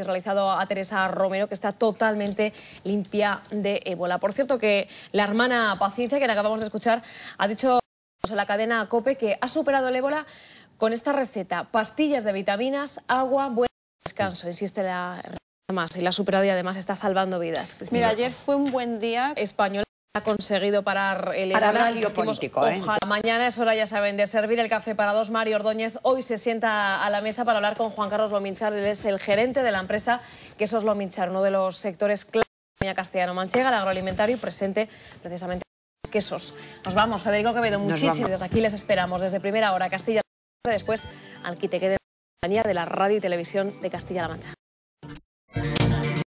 realizado a Teresa Romero, que está totalmente limpia de ébola. Por cierto, que la hermana Paciencia, que la acabamos de escuchar, ha dicho en la cadena COPE que ha superado el ébola con esta receta. Pastillas de vitaminas, agua, buen descanso, insiste la más y la ha superado y además está salvando vidas. Mira, ayer fue un buen día. Español ha conseguido parar el lo político. ¿eh? Ojalá. Mañana es hora, ya saben, de servir el café para dos. Mario Ordóñez hoy se sienta a la mesa para hablar con Juan Carlos Lominchar. Él es el gerente de la empresa que es Lominchar, uno de los sectores clave de la castellano-manchega, el agroalimentario, presente precisamente quesos. Nos vamos, Federico Quevedo, muchísimas. Desde aquí les esperamos desde primera hora Castilla, después al que te quede compañía de la radio y televisión de Castilla-La Mancha.